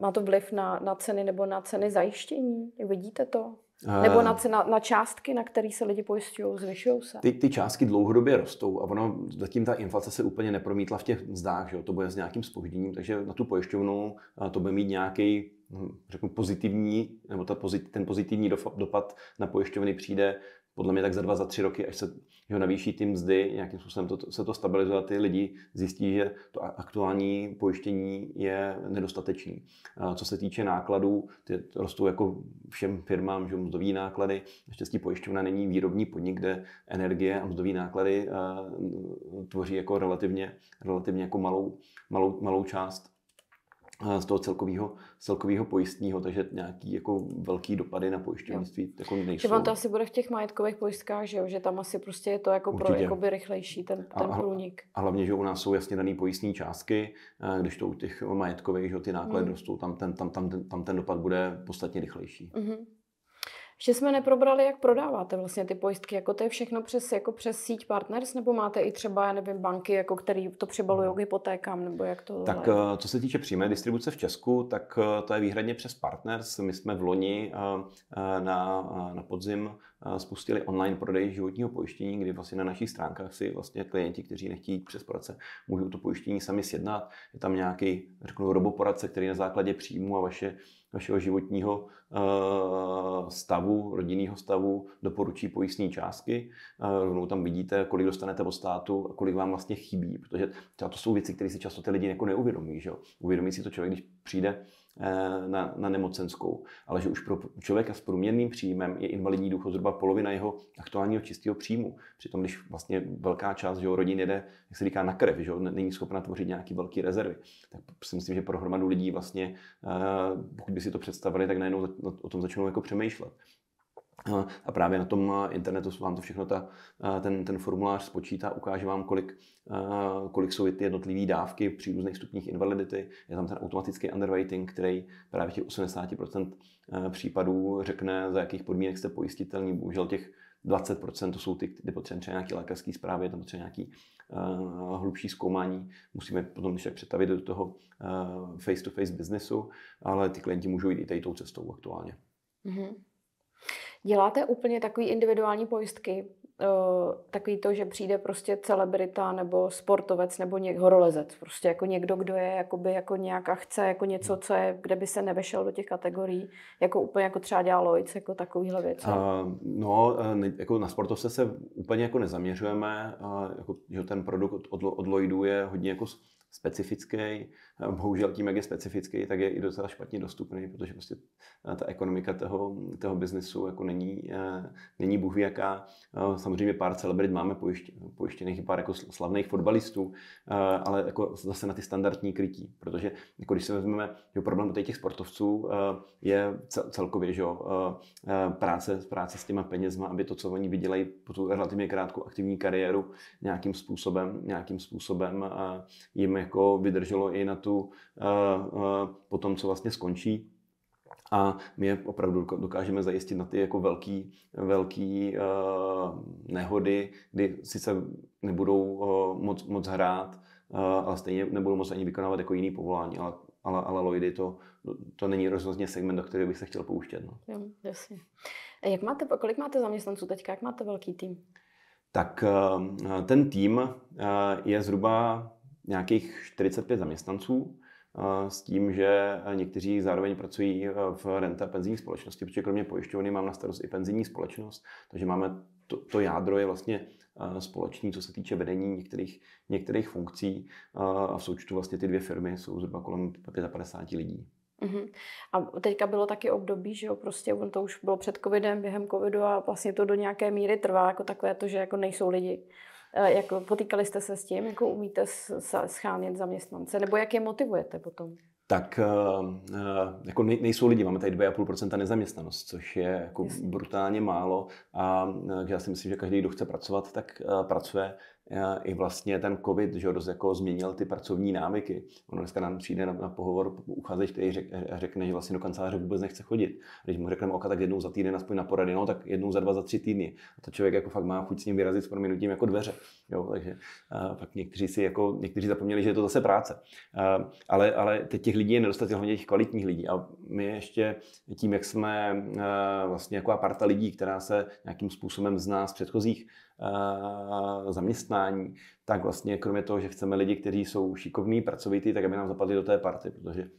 má to vliv na, na ceny nebo na ceny zajištění? Vidíte to? Nebo eh, na, na, na částky, na které se lidi pojistují, zvyšují se? Ty, ty částky dlouhodobě rostou a ono, zatím ta inflace se úplně nepromítla v těch mzdách, že jo? to bude s nějakým spožděním, takže na tu pojišťovnu eh, to bude mít nějaký hm, řeknu, pozitivní, nebo ta pozit, ten pozitivní dopad na pojišťovny přijde podle mě tak za dva, za tři roky, až se jeho navýší ty mzdy, nějakým způsobem to, se to stabilizuje a ty lidi zjistí, že to aktuální pojištění je nedostatečný. A co se týče nákladů, ty rostou jako všem firmám, že mzdový náklady, naštěstí pojišťovna není výrobní podnik, kde energie a mzdový náklady tvoří jako relativně, relativně jako malou, malou, malou část z toho celkového, celkového pojistního, takže nějaký jako velký dopady na pojišťovnictví jako nejsou. Že vám to asi bude v těch majetkových pojistkách, že, jo? že tam asi prostě je to jako Určitě. pro jakoby rychlejší ten, ten a, průnik. A hlavně, že u nás jsou jasně dané pojistní částky, eh, když to u těch majetkových, že ty náklady hmm. rostou, tam ten, tam, tam, tam ten dopad bude podstatně rychlejší. Mm-hmm. Ještě jsme neprobrali, jak prodáváte vlastně ty pojistky. Jako to je všechno přes, jako přes síť partners, nebo máte i třeba, já nevím, banky, jako který to přibalují mhm. k hypotékám, nebo jak to... Tak zle? Eh, co se týče přímé distribuce v Česku, tak eh, to je výhradně přes partners. My jsme v loni eh, na, na podzim spustili online prodej životního pojištění, kdy vlastně na našich stránkách si vlastně klienti, kteří nechtějí přes poradce, můžou to pojištění sami sjednat. Je tam nějaký, řeknu, roboporadce, který na základě příjmu a vaše našeho životního eh, stavu, rodinného stavu, doporučí pojistní částky. Eh, rovnou tam vidíte, kolik dostanete od státu a kolik vám vlastně chybí, protože to jsou věci, které si často ty lidi jako neuvědomí. Že Uvědomí si to člověk, když přijde Eh, na, na nemocenskou, ale že už pro člověka s průměrným příjmem je invalidní důchod zhruba polovina jeho aktuálního čistého příjmu. Přitom, když vlastně velká část jeho rodiny rodin jede, jak se říká, na krev, že není schopna tvořit nějaké velké rezervy, tak si myslím, že pro hromadu lidí vlastně, eh, pokud by si to představili, tak najednou o tom začnou jako přemýšlet. A právě na tom eh, internetu vám to všechno, ta, eh, ten, ten formulář spočítá, ukáže vám, kolik, eh, kolik jsou ty jednotlivé dávky při různých stupních invalidity. Je tam ten automatický underwriting, který právě těch 80% případů řekne, za jakých podmínek jste pojistitelní. Bohužel těch 20% to jsou ty, kde potřebujeme třeba nějaké lékařské zprávy, je tam potřeba nějaké uh, hlubší zkoumání. Musíme potom však přetavit do toho uh, face-to-face businessu, ale ty klienti můžou jít i tady tou cestou aktuálně. Mm-hmm. Děláte úplně takový individuální pojistky? Eh, takový to, že přijde prostě celebrita nebo sportovec nebo něk, horolezec. Prostě jako někdo, kdo je jakoby jako nějak a chce jako něco, co je, kde by se nevešel do těch kategorií. Jako úplně jako třeba dělá Lloyds, jako takovýhle věc. Uh, eh, no, eh, ne, jako na sportovce se úplně jako nezaměřujeme. Uh, jako, že ten produkt od, od Lloydů je hodně jako specifický. Eh, bohužel tím, jak je specifický, tak je i docela špatně dostupný, protože prostě eh, ta ekonomika toho, toho biznesu jako není, eh, není bůh jaká. Samozřejmě pár celebrit máme pojištěných, pojištěných pár jako slavných fotbalistů, ale jako zase na ty standardní krytí, protože jako když se vezmeme, že problém těch sportovců je celkově že práce, práce s těma penězma, aby to, co oni vydělají po tu relativně krátkou aktivní kariéru, nějakým způsobem, nějakým způsobem jim jako vydrželo i na tu eh, eh, po tom, potom, co vlastně skončí. A my je opravdu dokážeme zajistit na ty jako velký, velký eh, nehody, kdy sice nebudou moc, moc hrát, ale stejně nebudou moc ani vykonávat jako jiný povolání, ale ale, ale Lloydy to, to není rozhodně segment, do kterého bych se chtěl pouštět. No. Jo, jasně. Jak máte, kolik máte zaměstnanců teďka? Jak máte velký tým? Tak ten tým je zhruba nějakých 45 zaměstnanců eh, s tím, že někteří zároveň pracují eh, v renta penzijní společnosti, protože kromě pojišťovny mám na starost i penzijní společnost, takže máme to, to jádro je vlastně eh, společný, co se týče vedení některých, některých funkcí a v součtu vlastně ty dvě firmy jsou zhruba kolem 50 lidí. Uhum. A teďka bylo taky období, že jo, prostě on to už bylo před covidem, během covidu a vlastně to do nějaké míry trvá, jako takové to, že jako nejsou lidi. Eh, jako, potýkali jste se s tím, jako umíte schánět zaměstnance, nebo jak je motivujete potom? tak eh, eh, jako nejsou lidi, máme tady 2,5% nezaměstnanost, což je jako brutálně málo a já si myslím, že každý, kdo chce pracovat, tak pracuje. Eh, i vlastně ten covid, že dost jako změnil ty pracovní návyky. Ono dneska nám přijde na, na pohovor uchazeč, který řek, řekne, že vlastně do kanceláře vůbec nechce chodit. Když mu řekneme oka, tak jednou za týden aspoň na porady, no tak jednou za dva, za tři týdny. A to člověk jako fakt má chuť s ním vyrazit s minutím jako dveře. Jo, takže a eh, pak někteří si jako, někteří zapomněli, že je to zase práce. A, eh, ale, ale teď těch lidí je nedostatek hlavně těch kvalitních lidí. A my ještě tím, jak jsme vlastně jako parta lidí, která se nějakým způsobem zná z předchozích Eh, zaměstnání, tak vlastně kromě toho, že chceme lidi, kteří jsou šikovní, pracovití, tak aby nám zapadli do té party, protože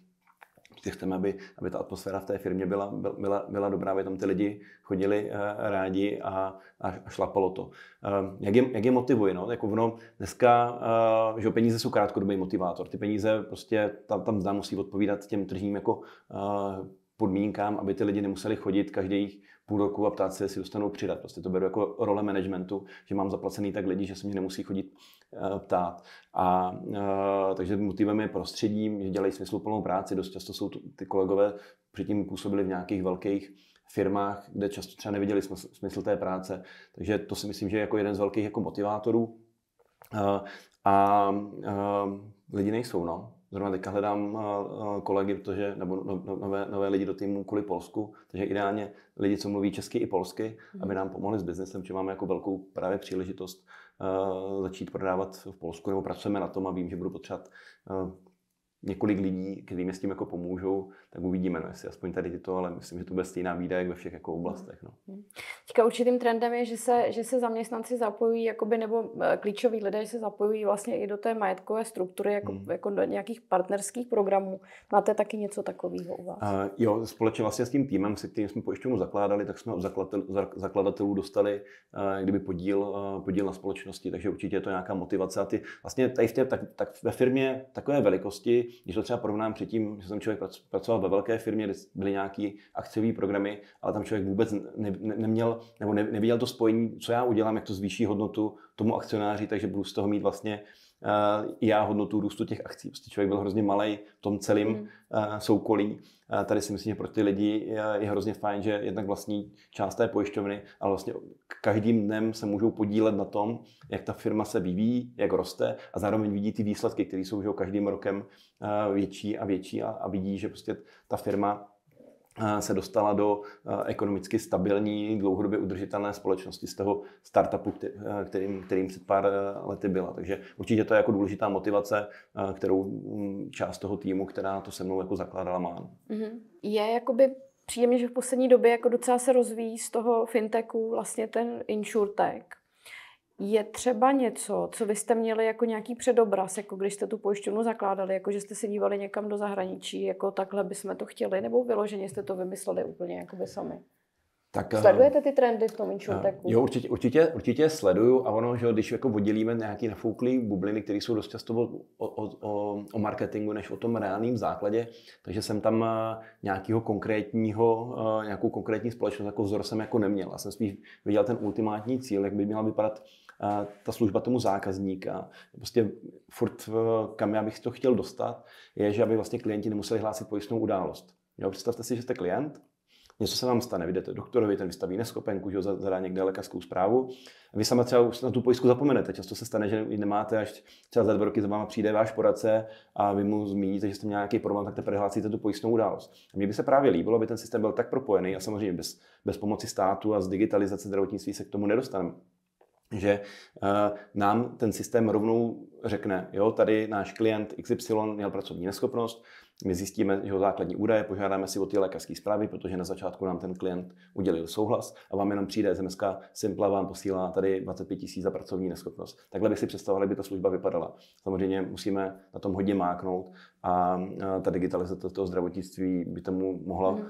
prostě chceme, aby, aby ta atmosféra v té firmě byla, byla, byla dobrá, aby tam ty lidi chodili eh, rádi a, a šlapalo to. Eh, jak je, jak je motivuje? No? Jako ono, dneska že peníze jsou krátkodobý motivátor. Ty peníze prostě tam, tam zda musí odpovídat těm tržním jako podmínkám, aby ty lidi nemuseli chodit každých půl roku a ptát se, jestli dostanou přidat. Prostě to beru jako role managementu, že mám zaplacený tak lidi, že se mě nemusí chodit eh, ptát. A, a eh, takže motivem je prostředí, že dělají smysluplnou práci. Dost často jsou ty kolegové předtím působili v nějakých velkých firmách, kde často třeba neviděli smysl, smysl té práce. Takže to si myslím, že je jako jeden z velkých jako motivátorů. Eh, a, a, a lidi nejsou, no. Zrovna teďka hledám eh, eh, kolegy, protože, nebo no, no, nové, nové lidi do týmu kvůli Polsku, takže ideálně lidi, co mluví česky i polsky, aby mhm. nám pomohli s biznesem, či máme jako velkou právě příležitost eh, začít prodávat v Polsku, nebo pracujeme na tom a vím, že budu potřebovat několik lidí, kteří mi s tím jako pomůžou, tak uvidíme, no, jestli aspoň tady tyto, ale myslím, že to bude stejná výdaje jak ve všech jako oblastech. No. Mhm. Teďka určitým trendem je, že se, že se zaměstnanci zapojují, jakoby, nebo e, klíčoví lidé že se zapojují vlastně i do té majetkové struktury, jako, hmm. jako do nějakých partnerských programů. Máte taky něco takového u vás? Uh, jo, společně vlastně s tím týmem, se kterým jsme pojišťovnu zakládali, tak jsme od zakladatelů dostali uh, kdyby podíl, uh, podíl na společnosti, takže určitě je to nějaká motivace. A ty, vlastně tady v té, tak, tak ve firmě takové velikosti když to třeba porovnám předtím, že jsem člověk pracoval ve velké firmě, kde byly nějaké akciové programy, ale tam člověk vůbec ne, ne, neměl nebo ne, neviděl to spojení, co já udělám, jak to zvýší hodnotu tomu akcionáři, takže budu z toho mít vlastně Eh, já hodnotu růstu těch akcí. Prostě člověk byl hrozně malý v tom celém mm. soukolí. Eh, tady si myslím, že pro ty lidi je hrozně fajn, že jednak vlastní část té pojišťovny, ale vlastně každým dnem se můžou podílet na tom, jak ta firma se vyvíjí, jak roste a zároveň vidí ty výsledky, které jsou každým rokem větší a větší a, a vidí, že prostě ta firma se dostala do ekonomicky stabilní, dlouhodobě udržitelné společnosti z toho startupu, kterým, kterým před pár lety byla. Takže určitě to je jako důležitá motivace, kterou mm, část toho týmu, která to se mnou jako zakládala, má. Mhm. Je jakoby příjemně, že v poslední době jako docela se rozvíjí z toho fintechu vlastně ten insurtech je třeba něco, co vy jste měli jako nějaký předobraz, jako když jste tu pojišťovnu zakládali, jako že jste se dívali někam do zahraničí, jako takhle bychom to chtěli, nebo vyloženě jste to vymysleli úplně jako by sami? Tak, eh, Sledujete ty trendy v tom insurtechu? Eh, jo, určitě, určitě, určitě sleduju a ono, že když jako oddělíme nějaký nafouklý bubliny, které jsou dost často o, o, o, o marketingu než o tom reálném základě, takže jsem tam eh, nějakého konkrétního, nějakou konkrétní společnost jako vzor jsem jako neměl. Já jsem spíš viděl ten ultimátní cíl, jak by měla vypadat ta služba tomu zákazníka. Prostě furt, kam já bych to chtěl dostat, je, že aby vlastně klienti nemuseli hlásit pojistnou událost. Jo, představte si, že jste klient, něco se vám stane, vyjdete doktorovi, ten vystaví neschopenku, že ho zadá někde lékařskou zprávu. Vy sama třeba už na tu pojistku zapomenete. Často se stane, že ji nemáte, až třeba za dva roky za váma přijde váš poradce a vy mu zmíníte, že jste měl nějaký problém, tak teprve hlásíte tu pojistnou událost. A mně by se právě líbilo, aby ten systém byl tak propojený a samozřejmě bez, bez pomoci státu a z digitalizace zdravotnictví se k tomu nedostaneme že uh, nám ten systém rovnou řekne, jo, tady náš klient XY měl pracovní neschopnost, my zjistíme jeho základní údaje, požádáme si o ty lékařské zprávy, protože na začátku nám ten klient udělil souhlas a vám jenom přijde SMS, Simpla vám posílá tady 25 000 za pracovní neschopnost. Takhle by si představovali, by ta služba vypadala. Samozřejmě musíme na tom hodně máknout a ta digitalizace toho zdravotnictví by tomu mohla mm.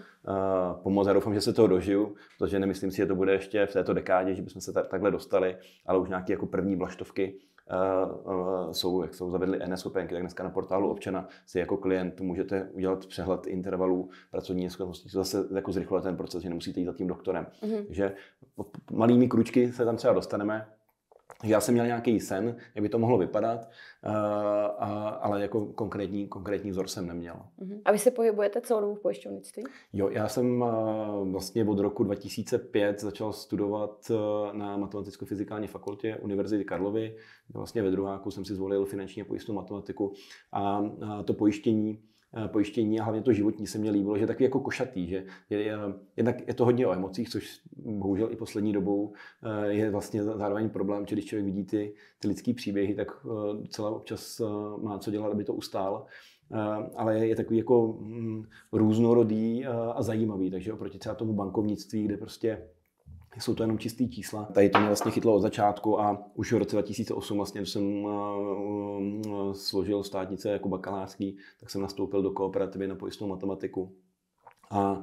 pomoct. Já doufám, že se toho dožiju, protože nemyslím si, že to bude ještě v této dekádě, že bychom se takhle dostali, ale už nějaké jako první vlaštovky Eh, jsou, jak jsou zavedly NSOPenky, tak dneska na portálu občana si jako klient můžete udělat přehled intervalů pracovní neschopnosti, to zase jako zrychluje ten proces, že nemusíte jít za tím doktorem. Mm-hmm. Takže malými kručky se tam třeba dostaneme, já jsem měl nějaký sen, jak by to mohlo vypadat, eh, a, ale jako konkrétní, konkrétní vzor jsem neměl. Mhm. A vy se pohybujete celou dobu v pojišťovnictví? Jo, já jsem eh, vlastně od roku 2005 začal studovat eh, na matematicko-fyzikální fakultě Univerzity Karlovy. Vlastně ve druháku jsem si zvolil finanční pojistnou matematiku a to pojištění Eh, pojištění a hlavně to životní se mě líbilo, že je takový jako košatý, že je, je, jednak je to hodně o emocích, což bohužel i poslední dobou eh, je vlastně zároveň problém, že když člověk vidí ty, ty lidský příběhy, tak eh, celá občas má co dělat, aby to ustál ale je takový jako mm, různorodý a zajímavý, takže oproti třeba tomu bankovnictví, kde prostě jsou to jenom čistý čísla. Tady to mě vlastně chytlo od začátku a už v roce 2008, vlastně, jsem eh, eh, složil státnice jako bakalářský, tak jsem nastoupil do kooperativy na pojistnou matematiku a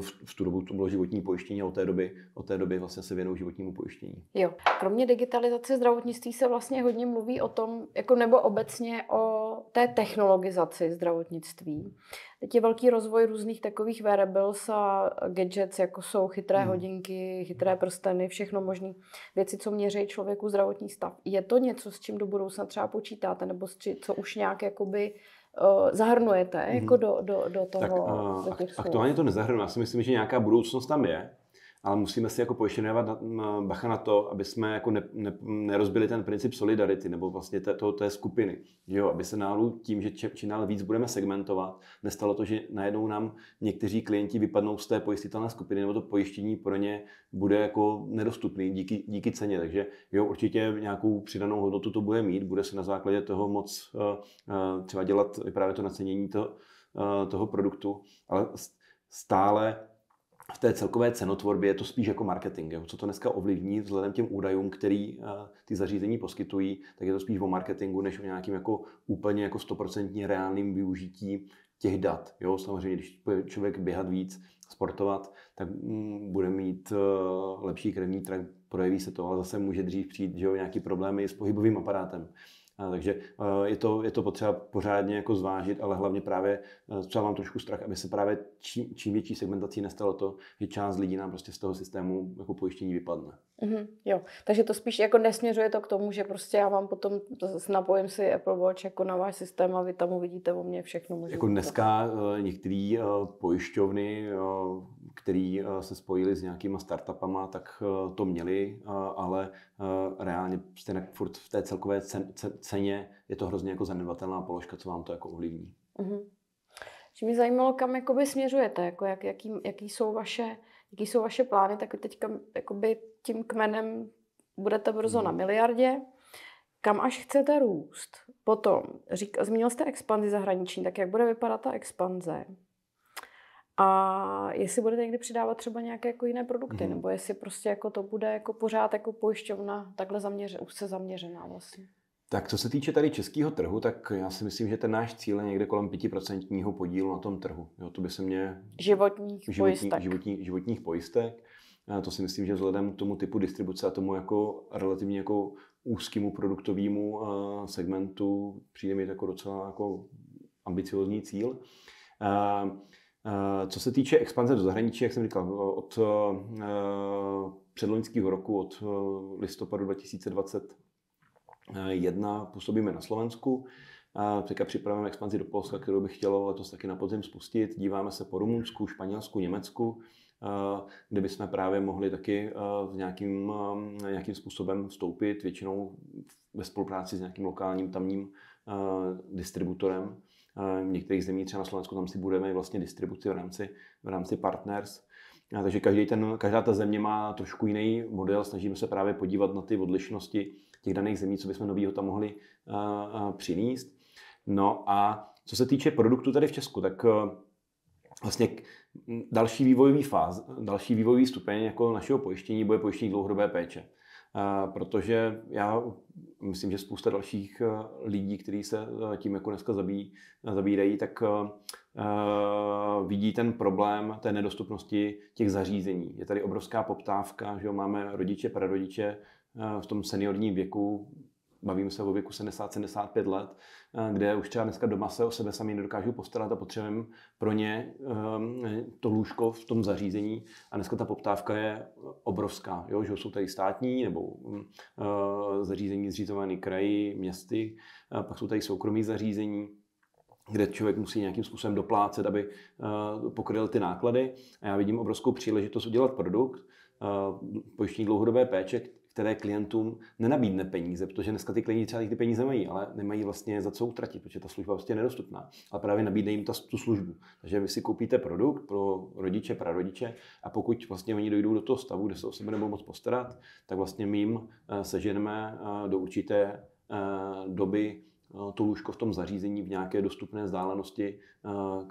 v, v tu dobu to bylo životní pojištění a od té doby, od té doby vlastně se věnou životnímu pojištění. Jo. Kromě digitalizace zdravotnictví se vlastně hodně mluví o tom, jako nebo obecně o té technologizaci zdravotnictví. Teď je velký rozvoj různých takových wearables a gadgets, jako jsou chytré hmm. hodinky, chytré prsteny, všechno možné věci, co měří člověku zdravotní stav. Je to něco, s čím do budoucna třeba počítáte, nebo co už nějak jakoby Eh, zahrnujete mm-hmm. jako mhm. do, do, do toho. Tak, eh, do těch aktuálně to nezahrnuje. Já si myslím, že nějaká budoucnost tam je ale musíme si jako pojištěnovat bacha na to, aby jsme jako ne, ne, nerozbili ten princip solidarity nebo vlastně té, to, té skupiny. Jo, aby se náhodou tím, že čím dál víc budeme segmentovat, nestalo to, že najednou nám někteří klienti vypadnou z té pojistitelné skupiny nebo to pojištění pro ně bude jako nedostupný díky, díky ceně. Takže jo, určitě nějakou přidanou hodnotu to bude mít, bude se na základě toho moc eh, eh, třeba dělat právě to nacenění to, eh, toho produktu, ale stále v té celkové cenotvorbě je to spíš jako marketing. Jo. Co to dneska ovlivní vzhledem těm údajům, který eh, ty zařízení poskytují, tak je to spíš o marketingu, než o nějakým jako úplně jako stoprocentně reálným využití těch dat. Jo. Samozřejmě, když člověk běhat víc, sportovat, tak mm, bude mít uh, lepší krevní trak, projeví se to, ale zase může dřív přijít že jo, nějaký problémy s pohybovým aparátem. Takže eh, je to, je to potřeba pořádně jako zvážit, ale hlavně právě eh, třeba mám trošku strach, aby se právě čím, čím větší segmentací nestalo to, že část lidí nám prostě z toho systému jako pojištění vypadne. Mm-hmm, jo, takže to spíš jako nesměřuje to k tomu, že prostě já vám potom napojím si Apple Watch jako na váš systém a vy tam uvidíte o mě všechno. Jako dneska eh, některé pojišťovny který eh, se spojili s nějakýma startupama, tak eh, to měli, eh, ale reálně stejně prostě furt v té celkové ceně je to hrozně jako zanedbatelná položka, co vám to jako ovlivní. Mm-hmm. Že mě zajímalo, kam jakoby směřujete, jako jak, jaký, jaký, jsou vaše, jaký jsou vaše plány, tak teďka jakoby tím kmenem budete brzo mm. na mhm. miliardě, kam až chcete růst. Potom, řík, zmínil jste expanzi zahraniční, tak jak bude vypadat ta expanze? A jestli budete někdy přidávat třeba nějaké jako jiné produkty, mm-hmm. nebo jestli prostě jako to bude jako pořád jako pojišťovna takhle zaměře, už se zaměřená vlastně. Tak co se týče tady českého trhu, tak já si myslím, že ten náš cíl je někde kolem 5% podílu na tom trhu. Jo, to by se mě... Životních životní, pojistek. Životní, životních pojistek. A to si myslím, že vzhledem k tomu typu distribuce a tomu jako relativně jako úzkému produktovému segmentu přijde mi jako docela jako ambiciozní cíl. A Eh, co se týče expanze do zahraničí, jak jsem říkal, eh, od eh, předloňského roku, od listopadu 2021 působíme na Slovensku. Teďka připravujeme expanzi do Polska, kterou bych chtěl letos taky na podzim spustit. Díváme se po Rumunsku, Španělsku, Německu, kde bychom právě mohli taky nějakým, nějakým způsobem vstoupit, většinou ve spolupráci s nějakým lokálním tamním distributorem v některých zemích, třeba na Slovensku, tam si budeme vlastně distribuci v rámci, v rámci partners. A takže každý ten, každá ta země má trošku jiný model, snažíme se právě podívat na ty odlišnosti těch daných zemí, co bychom nového tam mohli uh, uh, přinést. No a co se týče produktu tady v Česku, tak uh, vlastně další vývojový fáz, další vývojový stupeň jako našeho pojištění bude pojištění dlouhodobé péče protože já myslím, že spousta dalších eh, lidí, kteří se eh, tím jako dneska zabí, zabírají, tak eh, vidí ten problém té nedostupnosti těch zařízení. Je tady obrovská poptávka, že jo, máme rodiče, prarodiče v tom seniorním věku, bavím se o věku 70-75 let, eh, kde už třeba dneska doma se o sebe sami nedokážu postarat a potřebujeme pro ně eh, to lůžko v tom zařízení. A dneska ta poptávka je obrovská, jo? že jsou tady státní nebo mm, eh, zařízení zřizované kraji, městy, pak jsou tady soukromí zařízení, kde člověk musí nějakým způsobem doplácet, aby pokryl ty náklady. A já vidím obrovskou příležitost udělat produkt, pojištění dlouhodobé péče, které klientům nenabídne peníze, protože dneska ty klienti třeba ty peníze mají, ale nemají vlastně za co utratit, protože ta služba vlastně je nedostupná. Ale právě nabídne jim ta, tu službu. Takže vy si koupíte produkt pro rodiče, prarodiče a pokud vlastně oni dojdou do toho stavu, kde se o sebe nebudou moc postarat, tak vlastně my jim eh, seženeme eh, do určité eh, doby Eh, to lůžko v tom zařízení v nějaké dostupné vzdálenosti,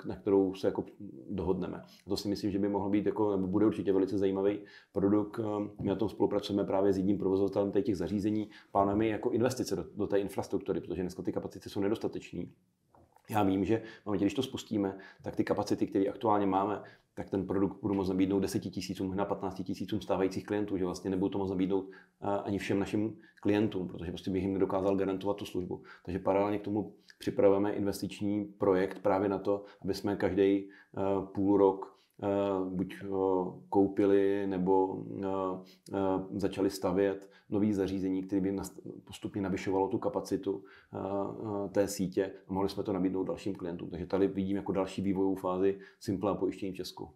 eh, na kterou se jako dohodneme. To si myslím, že by mohl být, jako, nebo bude určitě velice zajímavý produkt. Eh, my na tom spolupracujeme právě s jedním provozovatelem těch zařízení. Plánujeme jako investice do, do té infrastruktury, protože dneska ty kapacity jsou nedostateční já vím, že momentě, když to spustíme, tak ty kapacity, které aktuálně máme, tak ten produkt budu moct nabídnout 10 tisícům, na 15 tisícům stávajících klientů, že vlastně nebudu to moct nabídnout eh, ani všem našim klientům, protože prostě bych jim nedokázal garantovat tu službu. Takže paralelně k tomu připravujeme investiční projekt právě na to, aby jsme každý eh, půl rok Eh, buď eh, koupili nebo eh, začali stavět nový zařízení, které by postupně navyšovalo tu kapacitu té sítě a mohli jsme to nabídnout dalším klientům. Takže tady vidím jako další vývojovou fázi Simple a pojištění v Česku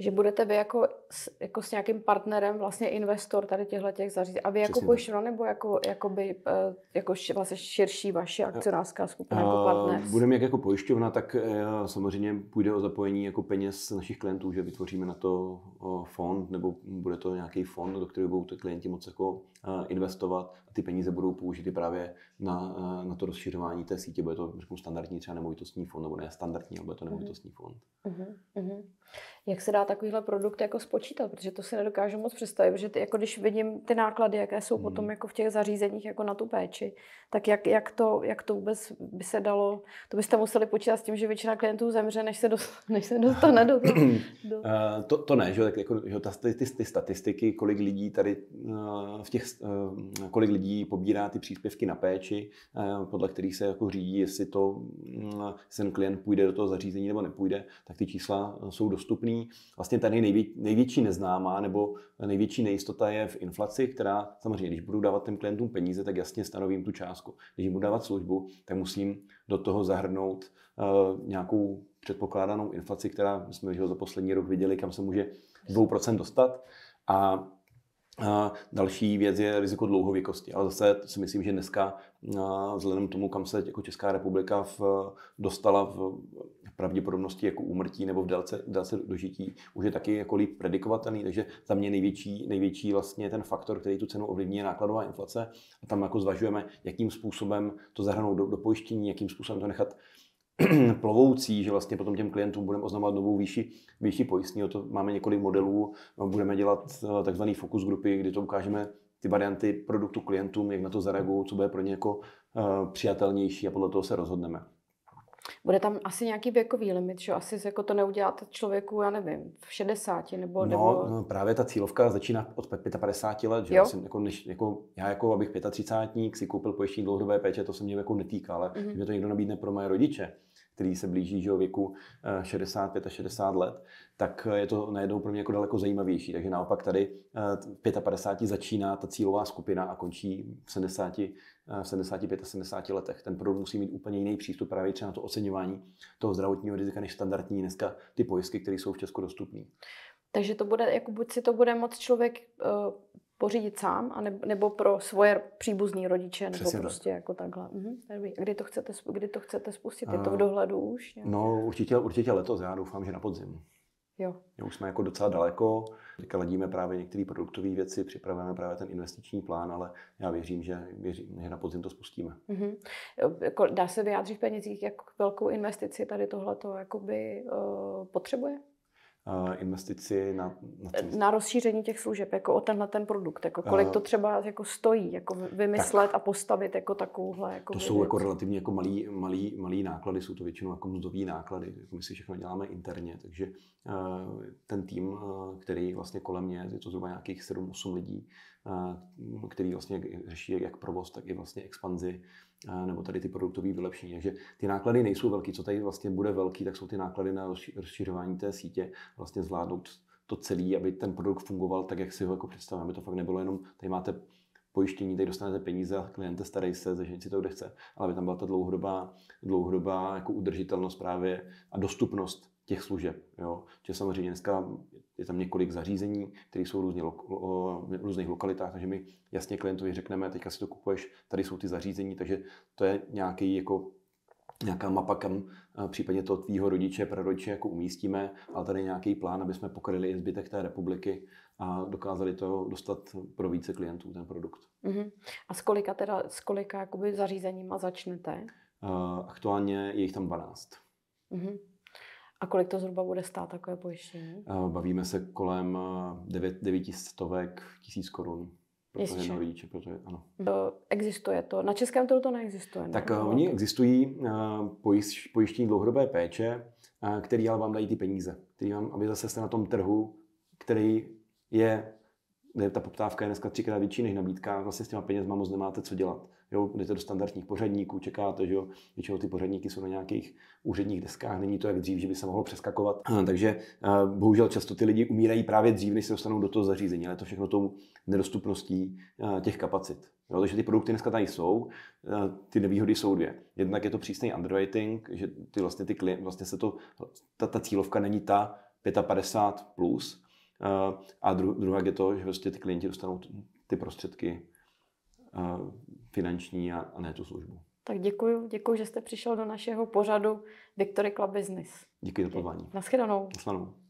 že budete vy jako s, jako s nějakým partnerem vlastně investor tady těchto těch zařízení. A vy jako pojišťovna nebo jako, jako by eh, jako š, vlastně širší vaše eh, akcionářská skupina jako partner? Budeme jak jako pojišťovna, tak eh, samozřejmě půjde o zapojení jako peněz našich klientů, že vytvoříme na to fond nebo bude to nějaký fond, do kterého budou ty klienti moc jako Eh, investovat a ty peníze budou použity právě na, eh, na to rozšiřování té sítě. Bude to řeknu, standardní třeba nemovitostní fond, nebo ne standardní, ale bude to mhm. nemovitostní fond. Uh-huh. Uh-huh. Jak se dá takovýhle produkt jako spočítat? Protože to si nedokážu moc představit, protože ty, jako když vidím ty náklady, jaké jsou hmm. potom jako v těch zařízeních jako na tu péči, tak jak, jak, to, jak to vůbec by se dalo, to byste museli počítat s tím, že většina klientů zemře, než se, dost, než se dostane do, do... Uh, eh, to, to ne, že, tak jako, že ta, ty, ty, ty statistiky, kolik lidí tady uh, v těch Eh, kolik lidí pobírá ty příspěvky na péči, eh, podle kterých se jako řídí, jestli to mm, ten klient půjde do toho zařízení nebo nepůjde, tak ty čísla eh, jsou dostupný. Vlastně tady největší neznámá nebo největší nejistota je v inflaci, která samozřejmě, když budu dávat těm klientům peníze, tak jasně stanovím tu částku. Když budu dávat službu, tak musím do toho zahrnout nějakou předpokládanou inflaci, která jsme že za poslední rok viděli, kam se může 2% dostat. A a další věc je riziko dlouhověkosti, ale zase si myslím, že dneska vzhledem k tomu, kam se jako Česká republika v, dostala v pravděpodobnosti jako úmrtí nebo v délce, délce dožití, už je taky jako líp predikovatelný, takže za mě největší, největší vlastně ten faktor, který tu cenu ovlivní, je nákladová inflace a tam jako zvažujeme, jakým způsobem to zahrnout do, do pojištění, jakým způsobem to nechat plovoucí, že vlastně potom těm klientům budeme oznamovat novou výši, výši O To máme několik modelů. No, budeme dělat eh, takzvaný fokus grupy, kdy to ukážeme ty varianty produktu klientům, jak na to zareagují, co bude pro ně jako eh, přijatelnější a podle toho se rozhodneme. Bude tam asi nějaký věkový limit, že asi jako to neuděláte člověku, já nevím, v 60 nebo... No, nebo... no právě ta cílovka začíná od 55 let, že jo? Já, jsem jako, než, jako, já jako abych 35 si koupil pojištění dlouhodobé péče, to se mě jako netýká, ale mm-hmm. mě to někdo nabídne pro moje rodiče, který se blíží že věku 65 eh, a 60 let, tak eh, je to najednou pro mě jako daleko zajímavější. Takže naopak tady 55 eh, začíná ta cílová skupina a končí v 70, 75 a 70 letech. Ten produkt musí mít úplně jiný přístup právě třeba na to oceňování toho zdravotního rizika než standardní dneska ty pojistky, které jsou v Česku dostupné. Takže to bude, jako buď si to bude moc člověk uh, pořídit sám, a nebo pro svoje příbuzní rodiče, nebo Přesně prostě tak. jako takhle. Mhm. Kdy, to chcete, kdy to chcete spustit? Je to v dohledu už? Nějak? No, určitě, určitě letos. Já doufám, že na podzim. Jo. Už jsme jako docela daleko. Teďka ladíme právě některé produktové věci, připravujeme právě ten investiční plán, ale já věřím, že, věřím, že na podzim to spustíme. Mm-hmm. Dá se vyjádřit v penězích, jak velkou investici tady tohleto jakoby, uh, potřebuje? Eh, investici na, na, eh, ten... na rozšíření těch služeb, jako o tenhle ten produkt, jako kolik eh, to třeba jako stojí, jako vymyslet tak. a postavit jako takovouhle. Jako to věc. jsou jako relativně jako malý, malý, malý náklady, jsou to většinou jako mzdový náklady, jako my si všechno děláme interně, takže ten tým, který vlastně kolem mě, je to zhruba nějakých 7-8 lidí, který vlastně řeší jak provoz, tak i vlastně expanzi nebo tady ty produktové vylepšení. Takže ty náklady nejsou velký. Co tady vlastně bude velký, tak jsou ty náklady na rozšiřování té sítě, vlastně zvládnout to celé, aby ten produkt fungoval tak, jak si ho jako představujeme. to fakt nebylo jenom, tady máte pojištění, tady dostanete peníze, kliente starej se, že si to, kde chce, ale aby tam byla ta dlouhodobá, dlouhodobá jako udržitelnost právě a dostupnost těch služeb. Jo? Že samozřejmě dneska je tam několik zařízení, které jsou různě lo, v různých lokalitách, takže my jasně klientovi řekneme, teďka si to kupuješ, tady jsou ty zařízení, takže to je nějaký jako nějaká mapa, kam eh, případně to tvýho rodiče, prarodiče jako umístíme, ale tady nějaký plán, aby jsme pokryli i zbytek té republiky a dokázali to dostat pro více klientů, ten produkt. Uh-huh. A z kolika, teda, z kolika jakoby zařízeníma začnete? Uh, aktuálně je jich tam 12. Uh-huh. Mhm. A kolik to zhruba bude stát takové pojištění? Eh, bavíme se kolem 9, eh, 900 tisíc korun. Protože protože ano. Existuje to. Na českém trhu to neexistuje. Ne? Tak no, oni existují pojištění dlouhodobé péče, který ale vám dají ty peníze. Který vám, aby zase jste na tom trhu, který je, ta poptávka je dneska třikrát větší než nabídka, vlastně s těma penězma moc nemáte co dělat jo, jdete do standardních pořadníků, čekáte, že jo, většinou ty pořadníky jsou na nějakých úředních deskách, není to jak dřív, že by se mohlo přeskakovat. Takže bohužel často ty lidi umírají právě dřív, než se dostanou do toho zařízení, ale to všechno tou nedostupností těch kapacit. Jo, takže ty produkty dneska tady jsou, ty nevýhody jsou dvě. Jednak je to přísný underwriting, že ty vlastně, ty klient, vlastně se to, ta, ta cílovka není ta 55+, plus, a druhá je to, že vlastně ty klienti dostanou ty prostředky finanční a, a ne tu službu. Tak děkuji, děkuji, že jste přišel do našeho pořadu Victory Club Business. Díky za pozvání. Naschledanou. Naschledanou.